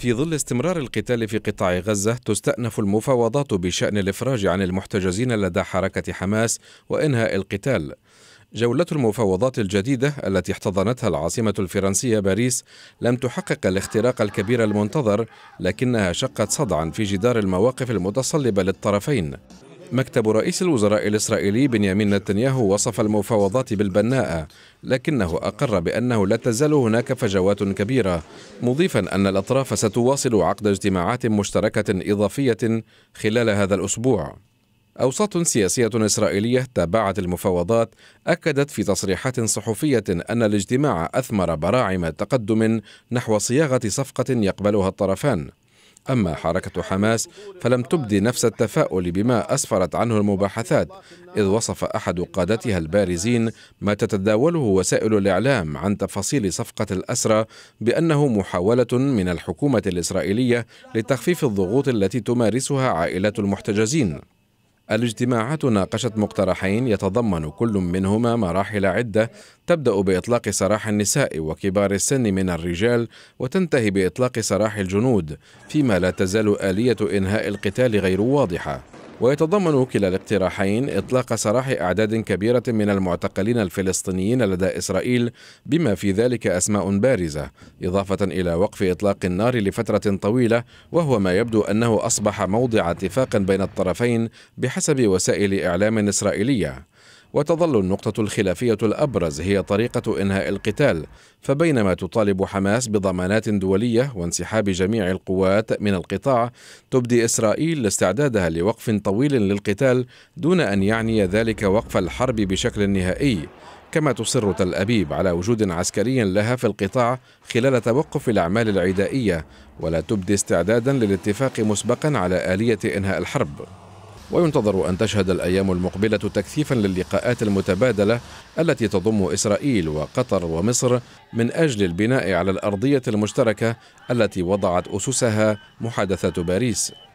في ظل استمرار القتال في قطاع غزة تستأنف المفاوضات بشأن الإفراج عن المحتجزين لدى حركة حماس وإنهاء القتال جولة المفاوضات الجديدة التي احتضنتها العاصمة الفرنسية باريس لم تحقق الاختراق الكبير المنتظر لكنها شقت صدعا في جدار المواقف المتصلبة للطرفين مكتب رئيس الوزراء الإسرائيلي بنيامين نتنياهو وصف المفاوضات بالبناءة لكنه أقر بأنه لا تزال هناك فجوات كبيرة مضيفا أن الأطراف ستواصل عقد اجتماعات مشتركة إضافية خلال هذا الأسبوع أوساط سياسية إسرائيلية تابعت المفاوضات أكدت في تصريحات صحفية أن الاجتماع أثمر براعم تقدم نحو صياغة صفقة يقبلها الطرفان أما حركة حماس فلم تبدي نفس التفاؤل بما أسفرت عنه المباحثات إذ وصف أحد قادتها البارزين ما تتداوله وسائل الإعلام عن تفاصيل صفقة الأسرى بأنه محاولة من الحكومة الإسرائيلية لتخفيف الضغوط التي تمارسها عائلات المحتجزين الاجتماعات ناقشت مقترحين يتضمن كل منهما مراحل عدة تبدأ بإطلاق سراح النساء وكبار السن من الرجال وتنتهي بإطلاق سراح الجنود فيما لا تزال آلية إنهاء القتال غير واضحة ويتضمن كلا الاقتراحين إطلاق سراح أعداد كبيرة من المعتقلين الفلسطينيين لدى إسرائيل بما في ذلك أسماء بارزة إضافة إلى وقف إطلاق النار لفترة طويلة وهو ما يبدو أنه أصبح موضع اتفاق بين الطرفين بحسب وسائل إعلام إسرائيلية وتظل النقطة الخلافية الأبرز هي طريقة إنهاء القتال فبينما تطالب حماس بضمانات دولية وانسحاب جميع القوات من القطاع تبدي إسرائيل استعدادها لوقف طويل للقتال دون أن يعني ذلك وقف الحرب بشكل نهائي كما تصر تل أبيب على وجود عسكري لها في القطاع خلال توقف الأعمال العدائية ولا تبدي استعدادا للاتفاق مسبقا على آلية إنهاء الحرب وينتظر أن تشهد الأيام المقبلة تكثيفا للقاءات المتبادلة التي تضم إسرائيل وقطر ومصر من أجل البناء على الأرضية المشتركة التي وضعت أسسها محادثات باريس